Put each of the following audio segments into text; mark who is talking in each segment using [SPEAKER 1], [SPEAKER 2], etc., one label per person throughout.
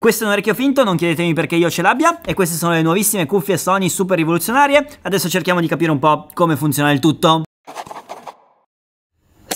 [SPEAKER 1] Questo è un orecchio finto, non chiedetemi perché io ce l'abbia e queste sono le nuovissime cuffie Sony super rivoluzionarie. Adesso cerchiamo di capire un po' come funziona il tutto.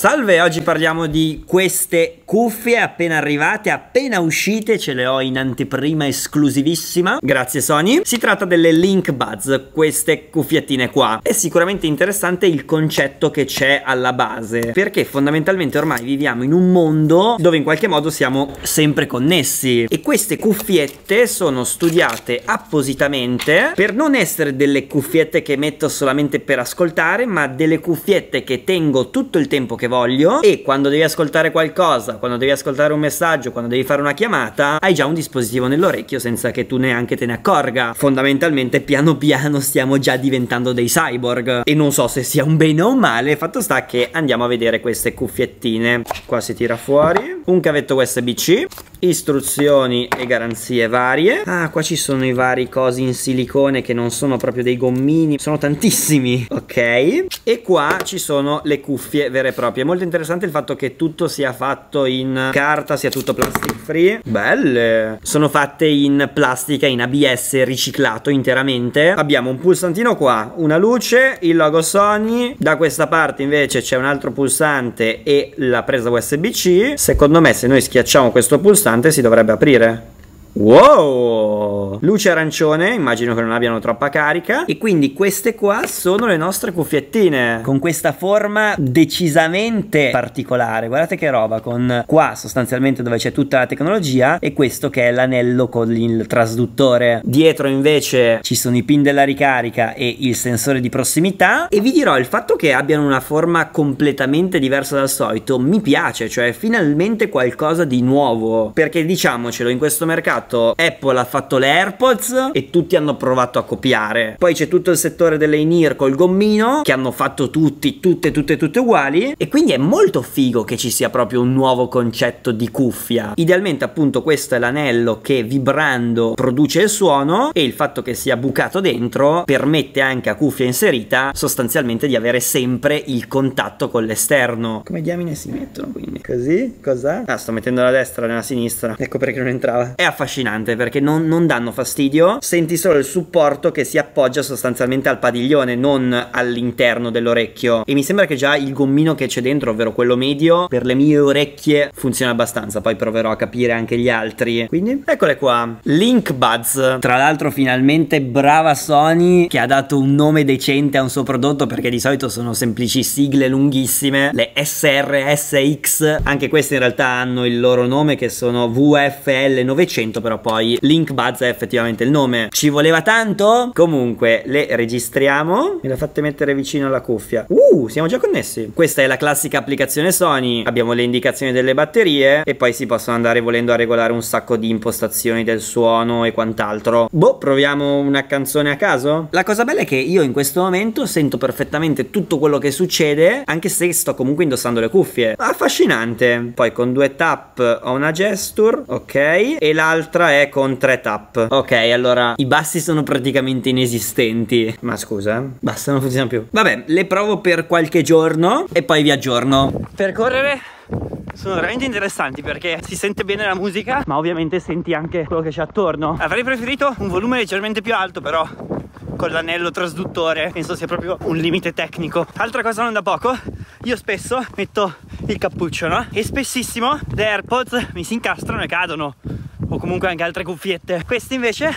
[SPEAKER 1] Salve, oggi parliamo di queste cuffie appena arrivate, appena uscite, ce le ho in anteprima esclusivissima, grazie Sony. Si tratta delle Link Buds, queste cuffiettine qua. È sicuramente interessante il concetto che c'è alla base, perché fondamentalmente ormai viviamo in un mondo dove in qualche modo siamo sempre connessi e queste cuffiette sono studiate appositamente per non essere delle cuffiette che metto solamente per ascoltare, ma delle cuffiette che tengo tutto il tempo che voglio e quando devi ascoltare qualcosa, quando devi ascoltare un messaggio, quando devi fare una chiamata, hai già un dispositivo nell'orecchio senza che tu neanche te ne accorga. Fondamentalmente piano piano stiamo già diventando dei cyborg e non so se sia un bene o un male, fatto sta che andiamo a vedere queste cuffiettine. Qua si tira fuori un cavetto USB-C istruzioni e garanzie varie ah qua ci sono i vari cosi in silicone che non sono proprio dei gommini sono tantissimi ok e qua ci sono le cuffie vere e proprie molto interessante il fatto che tutto sia fatto in carta sia tutto plastic free belle sono fatte in plastica in ABS riciclato interamente abbiamo un pulsantino qua una luce il logo Sony da questa parte invece c'è un altro pulsante e la presa USB-C secondo me se noi schiacciamo questo pulsante pulsante si dovrebbe aprire Wow! Luce arancione, immagino che non abbiano troppa carica. E quindi queste qua sono le nostre cuffiettine. Con questa forma decisamente particolare. Guardate che roba, con qua sostanzialmente dove c'è tutta la tecnologia e questo che è l'anello con il trasduttore. Dietro invece ci sono i pin della ricarica e il sensore di prossimità. E vi dirò, il fatto che abbiano una forma completamente diversa dal solito mi piace, cioè finalmente qualcosa di nuovo. Perché diciamocelo, in questo mercato copiato. Apple ha fatto le AirPods e tutti hanno provato a copiare. Poi c'è tutto il settore delle in-ear col gommino che hanno fatto tutti, tutte, tutte, tutte uguali. E quindi è molto figo che ci sia proprio un nuovo concetto di cuffia. Idealmente, appunto, questo è l'anello che vibrando produce il suono e il fatto che sia bucato dentro permette anche a cuffia inserita sostanzialmente di avere sempre il contatto con l'esterno. Come diamine si mettono quindi? Così? cosa Ah, sto mettendo la destra nella sinistra. Ecco perché non entrava. È affascinante affascinante perché non, non, danno fastidio, senti solo il supporto che si appoggia sostanzialmente al padiglione, non all'interno dell'orecchio. E mi sembra che già il gommino che c'è dentro, ovvero quello medio, per le mie orecchie funziona abbastanza. Poi proverò a capire anche gli altri. Quindi, eccole qua. Link Buds. Tra l'altro, finalmente brava Sony che ha dato un nome decente a un suo prodotto perché di solito sono semplici sigle lunghissime. Le SRSX, anche queste in realtà hanno il loro nome che sono VFL900 però poi Link Buzz è effettivamente il nome. Ci voleva tanto? Comunque le registriamo. Me la fate mettere vicino alla cuffia. Uh, siamo già connessi. Questa è la classica applicazione Sony. Abbiamo le indicazioni delle batterie e poi si possono andare volendo a regolare un sacco di impostazioni del suono e quant'altro. Boh, proviamo una canzone a caso? La cosa bella è che io in questo momento sento perfettamente tutto quello che succede, anche se sto comunque indossando le cuffie. Affascinante. Poi con due tap ho una gesture, ok? E l'altra l'altra è con tre tap Ok allora i bassi sono praticamente inesistenti Ma scusa Basta non funziona più Vabbè le provo per qualche giorno e poi vi aggiorno Percorrere sono veramente interessanti perché si sente bene la musica ma ovviamente senti anche quello che c'è attorno avrei preferito un volume leggermente più alto però con l'anello trasduttore penso sia proprio un limite tecnico altra cosa non da poco io spesso metto il cappuccio no? e spessissimo le airpods mi si incastrano e cadono o comunque anche altre cuffiette queste invece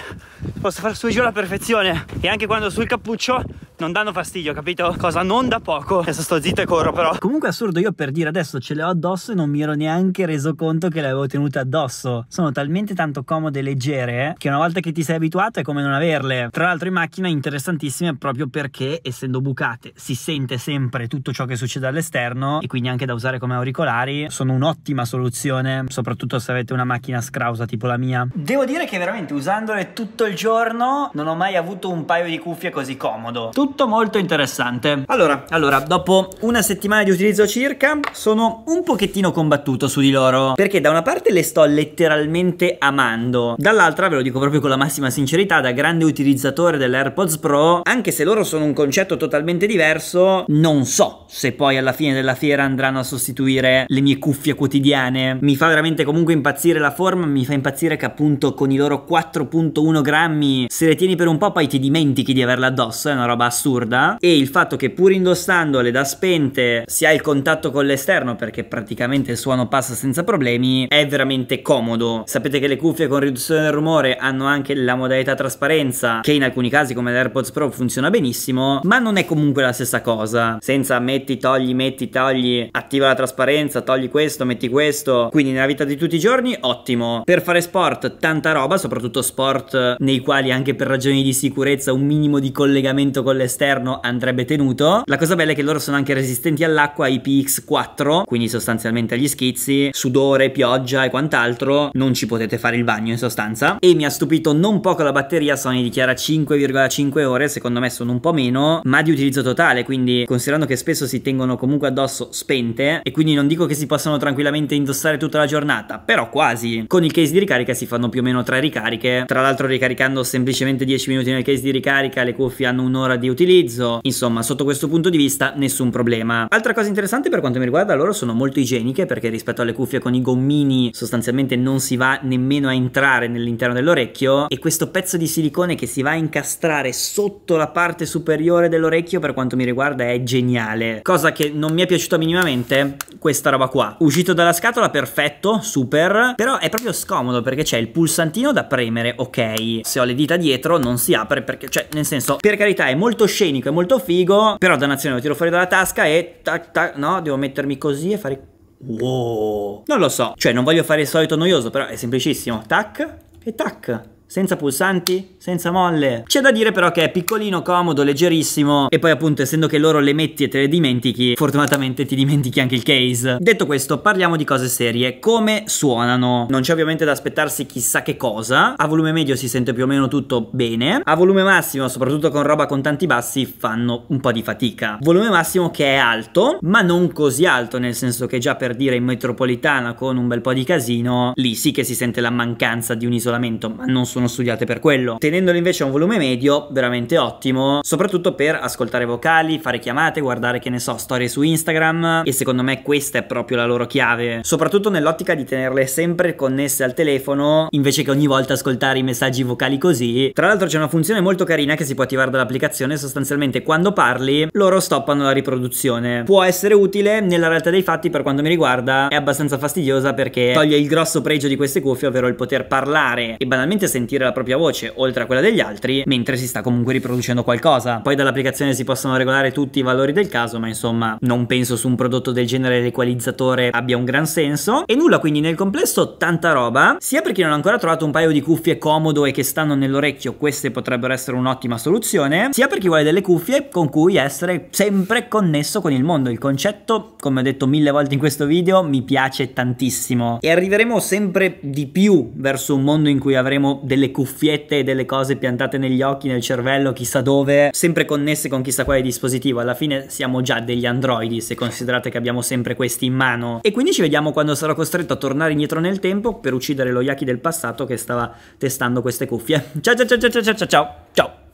[SPEAKER 1] posso far su e giù alla perfezione e anche quando ho sul cappuccio non danno fastidio, capito? Cosa non da poco. Adesso sto zitto e corro però. Comunque assurdo, io per dire adesso ce le ho addosso e non mi ero neanche reso conto che le avevo tenute addosso. Sono talmente tanto comode e leggere eh, che una volta che ti sei abituato è come non averle. Tra l'altro in macchina interessantissime proprio perché essendo bucate si sente sempre tutto ciò che succede all'esterno e quindi anche da usare come auricolari sono un'ottima soluzione, soprattutto se avete una macchina scrausa tipo la mia. Devo dire che veramente usandole tutto il giorno non ho mai avuto un paio di cuffie così comodo. Tu tutto molto interessante. Allora, allora, dopo una settimana di utilizzo circa, sono un pochettino combattuto su di loro, perché da una parte le sto letteralmente amando, dall'altra, ve lo dico proprio con la massima sincerità, da grande utilizzatore dell'AirPods Pro, anche se loro sono un concetto totalmente diverso, non so se poi alla fine della fiera andranno a sostituire le mie cuffie quotidiane. Mi fa veramente comunque impazzire la forma, mi fa impazzire che appunto con i loro 4.1 grammi, se le tieni per un po' poi ti dimentichi di averla addosso, è una roba assurda e il fatto che pur indossandole da spente si ha il contatto con l'esterno perché praticamente il suono passa senza problemi è veramente comodo. Sapete che le cuffie con riduzione del rumore hanno anche la modalità trasparenza che in alcuni casi come l'AirPods Pro funziona benissimo ma non è comunque la stessa cosa. Senza metti, togli, metti, togli, attiva la trasparenza, togli questo, metti questo. Quindi nella vita di tutti i giorni ottimo. Per fare sport tanta roba, soprattutto sport nei quali anche per ragioni di sicurezza un minimo di collegamento con l'esterno esterno andrebbe tenuto. La cosa bella è che loro sono anche resistenti all'acqua IPX4, quindi sostanzialmente agli schizzi, sudore, pioggia e quant'altro, non ci potete fare il bagno in sostanza. E mi ha stupito non poco la batteria, Sony dichiara 5,5 ore, secondo me sono un po' meno, ma di utilizzo totale, quindi considerando che spesso si tengono comunque addosso spente e quindi non dico che si possano tranquillamente indossare tutta la giornata, però quasi. Con il case di ricarica si fanno più o meno tre ricariche, tra l'altro ricaricando semplicemente 10 minuti nel case di ricarica le cuffie hanno un'ora di utilizzo riutilizzo, insomma sotto questo punto di vista nessun problema. Altra cosa interessante per quanto mi riguarda loro sono molto igieniche perché rispetto alle cuffie con i gommini sostanzialmente non si va nemmeno a entrare nell'interno dell'orecchio e questo pezzo di silicone che si va a incastrare sotto la parte superiore dell'orecchio per quanto mi riguarda è geniale. Cosa che non mi è piaciuta minimamente questa roba qua. Uscito dalla scatola perfetto, super, però è proprio scomodo perché c'è il pulsantino da premere, ok. Se ho le dita dietro non si apre perché, cioè nel senso, per carità è molto molto scenico, è molto figo, però dannazione lo tiro fuori dalla tasca e tac tac, no, devo mettermi così e fare... Wow! Non lo so, cioè non voglio fare il solito noioso, però è semplicissimo, tac e tac senza pulsanti, senza molle. C'è da dire però che è piccolino, comodo, leggerissimo e poi appunto essendo che loro le metti e te le dimentichi, fortunatamente ti dimentichi anche il case. Detto questo, parliamo di cose serie, come suonano. Non c'è ovviamente da aspettarsi chissà che cosa, a volume medio si sente più o meno tutto bene, a volume massimo, soprattutto con roba con tanti bassi, fanno un po' di fatica. Volume massimo che è alto, ma non così alto, nel senso che già per dire in metropolitana con un bel po' di casino, lì sì che si sente la mancanza di un isolamento, ma non sono sono studiate per quello. Tenendolo invece a un volume medio, veramente ottimo, soprattutto per ascoltare vocali, fare chiamate, guardare che ne so, storie su Instagram e secondo me questa è proprio la loro chiave, soprattutto nell'ottica di tenerle sempre connesse al telefono invece che ogni volta ascoltare i messaggi vocali così. Tra l'altro c'è una funzione molto carina che si può attivare dall'applicazione, sostanzialmente quando parli loro stoppano la riproduzione. Può essere utile, nella realtà dei fatti per quanto mi riguarda è abbastanza fastidiosa perché toglie il grosso pregio di queste cuffie, ovvero il poter parlare e banalmente sentire sentire la propria voce oltre a quella degli altri mentre si sta comunque riproducendo qualcosa. Poi dall'applicazione si possono regolare tutti i valori del caso ma insomma non penso su un prodotto del genere l'equalizzatore abbia un gran senso e nulla quindi nel complesso tanta roba sia per chi non ha ancora trovato un paio di cuffie comodo e che stanno nell'orecchio queste potrebbero essere un'ottima soluzione sia per chi vuole delle cuffie con cui essere sempre connesso con il mondo il concetto come ho detto mille volte in questo video mi piace tantissimo e arriveremo sempre di più verso un mondo in cui avremo delle delle cuffiette e delle cose piantate negli occhi, nel cervello, chissà dove, sempre connesse con chissà quale dispositivo. Alla fine siamo già degli androidi se considerate che abbiamo sempre questi in mano. E quindi ci vediamo quando sarò costretto a tornare indietro nel tempo per uccidere lo Yaki del passato che stava testando queste cuffie. Ciao ciao ciao ciao ciao ciao ciao ciao!